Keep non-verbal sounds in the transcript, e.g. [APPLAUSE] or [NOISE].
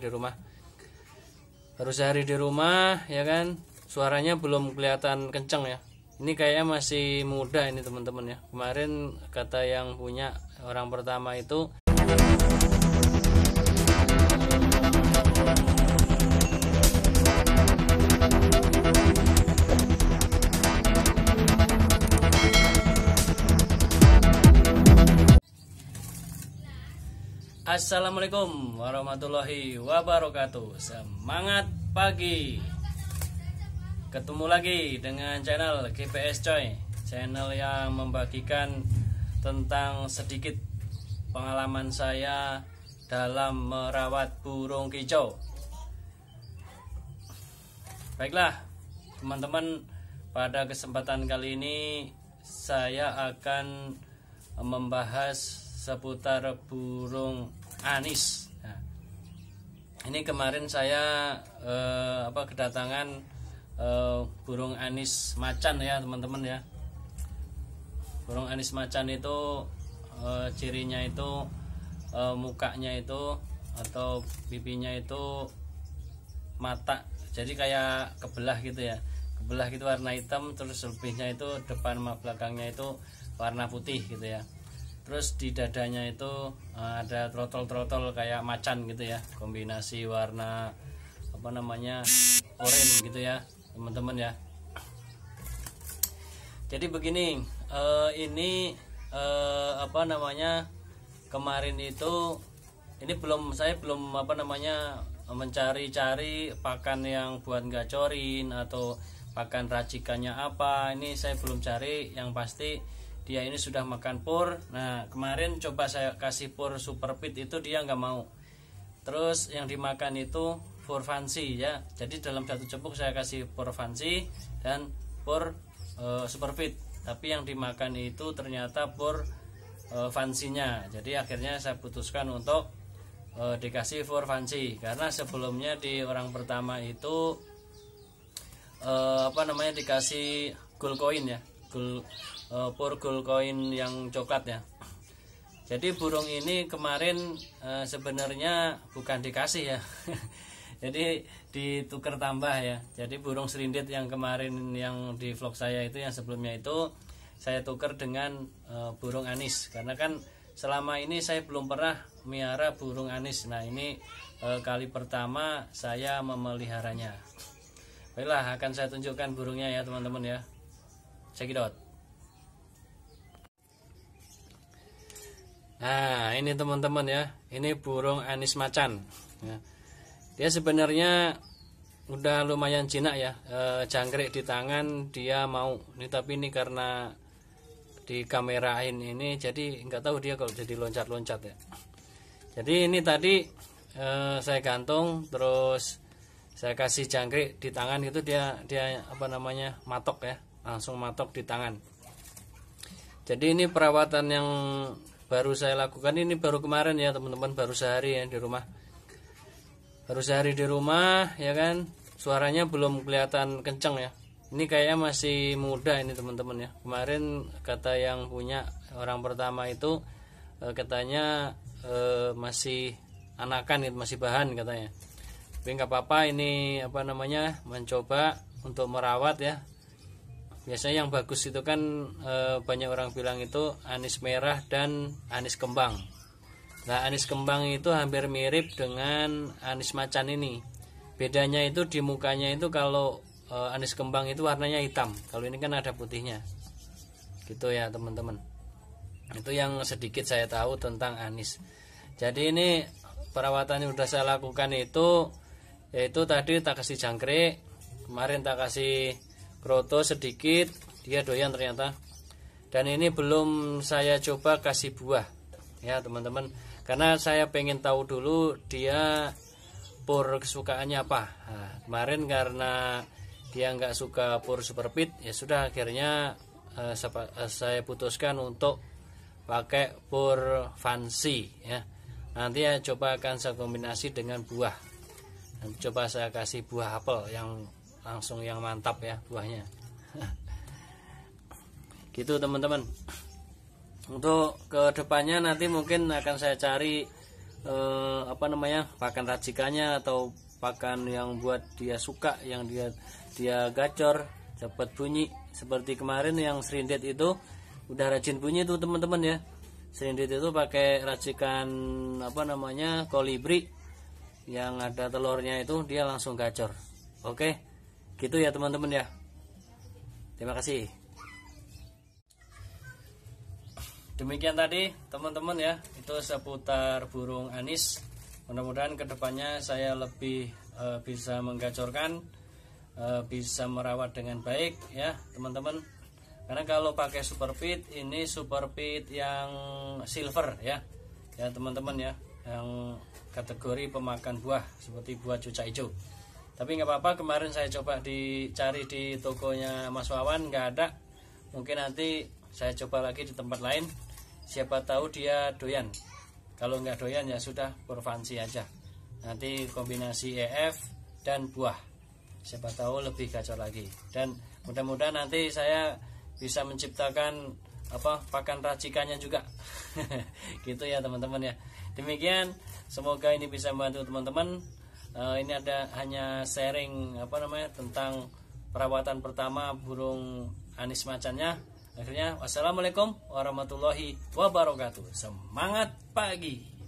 di rumah baru sehari di rumah ya kan suaranya belum kelihatan kenceng ya ini kayaknya masih muda ini teman-teman ya kemarin kata yang punya orang pertama itu Assalamualaikum warahmatullahi wabarakatuh Semangat pagi Ketemu lagi dengan channel GPS Coy Channel yang membagikan tentang sedikit pengalaman saya dalam merawat burung kicau Baiklah teman-teman pada kesempatan kali ini saya akan membahas seputar burung Anis. Nah, ini kemarin saya eh, apa kedatangan eh, burung anis macan ya teman-teman ya. Burung anis macan itu eh, cirinya itu eh, mukanya itu atau pipinya itu mata. Jadi kayak kebelah gitu ya. Kebelah itu warna hitam terus lebihnya itu depan belakangnya itu warna putih gitu ya terus di dadanya itu eh, ada trotol-trotol kayak macan gitu ya kombinasi warna apa namanya orange gitu ya teman-teman ya jadi begini eh, ini eh, apa namanya kemarin itu ini belum saya belum apa namanya mencari-cari pakan yang buat gacorin atau pakan racikannya apa ini saya belum cari yang pasti dia ini sudah makan pur nah kemarin coba saya kasih pur super fit itu dia nggak mau terus yang dimakan itu pur fancy ya jadi dalam satu cepuk saya kasih pur fancy dan pur e, super fit tapi yang dimakan itu ternyata pur e, fancy-nya jadi akhirnya saya putuskan untuk e, dikasih pur fancy karena sebelumnya di orang pertama itu e, apa namanya dikasih gold coin ya gold uh, gold koin yang coklat ya jadi burung ini kemarin eh, sebenarnya bukan dikasih ya [LAUGHS] jadi ditukar tambah ya jadi burung serindit yang kemarin yang di vlog saya itu yang sebelumnya itu saya tuker dengan eh, burung anis karena kan selama ini saya belum pernah miara burung anis nah ini kali pertama saya memeliharanya baiklah akan saya tunjukkan burungnya ya teman-teman ya check Nah, ini teman-teman ya. Ini burung anis macan. Ya. Dia sebenarnya udah lumayan jinak ya. E, jangkrik di tangan dia mau. Ini tapi ini karena di kamerain ini jadi nggak tahu dia kalau jadi loncat-loncat ya. Jadi ini tadi e, saya gantung terus saya kasih jangkrik di tangan itu dia dia apa namanya matok ya langsung matok di tangan jadi ini perawatan yang baru saya lakukan ini baru kemarin ya teman-teman baru sehari ya di rumah baru sehari di rumah ya kan suaranya belum kelihatan kenceng ya ini kayaknya masih muda ini teman-teman ya kemarin kata yang punya orang pertama itu eh, katanya eh, masih anakan itu masih bahan katanya tapi nggak apa-apa ini apa namanya mencoba untuk merawat ya biasanya yang bagus itu kan e, banyak orang bilang itu anis merah dan anis kembang nah anis kembang itu hampir mirip dengan anis macan ini bedanya itu di mukanya itu kalau e, anis kembang itu warnanya hitam kalau ini kan ada putihnya gitu ya teman-teman itu yang sedikit saya tahu tentang anis jadi ini perawatan yang sudah saya lakukan itu yaitu tadi tak kasih jangkrik kemarin tak kasih kroto sedikit dia doyan ternyata dan ini belum saya coba kasih buah ya teman-teman karena saya pengen tahu dulu dia pur kesukaannya apa nah, kemarin karena dia nggak suka pur super pit ya sudah akhirnya eh, eh, saya putuskan untuk pakai pur fancy ya nanti ya coba akan saya kombinasi dengan buah dan coba saya kasih buah apel yang langsung yang mantap ya buahnya [LAUGHS] gitu teman-teman untuk kedepannya nanti mungkin akan saya cari eh, apa namanya pakan racikannya atau pakan yang buat dia suka yang dia dia gacor cepat bunyi seperti kemarin yang serindet itu udah rajin bunyi tuh teman-teman ya serindet itu pakai racikan apa namanya kolibri yang ada telurnya itu dia langsung gacor oke okay? gitu ya teman-teman ya terima kasih demikian tadi teman-teman ya itu seputar burung anis mudah-mudahan kedepannya saya lebih e, bisa menggacorkan e, bisa merawat dengan baik ya teman-teman karena kalau pakai super pit ini super pit yang silver ya ya teman-teman ya yang kategori pemakan buah seperti buah cuca hijau tapi nggak apa-apa kemarin saya coba dicari di tokonya Mas Wawan nggak ada mungkin nanti saya coba lagi di tempat lain siapa tahu dia doyan kalau nggak doyan ya sudah provansi aja nanti kombinasi EF dan buah siapa tahu lebih gacor lagi dan mudah-mudahan nanti saya bisa menciptakan apa pakan racikannya juga [LAUGHS] gitu ya teman-teman ya demikian semoga ini bisa membantu teman-teman uh, ini ada hanya sharing apa namanya tentang perawatan pertama burung anis macannya akhirnya wassalamualaikum warahmatullahi wabarakatuh semangat pagi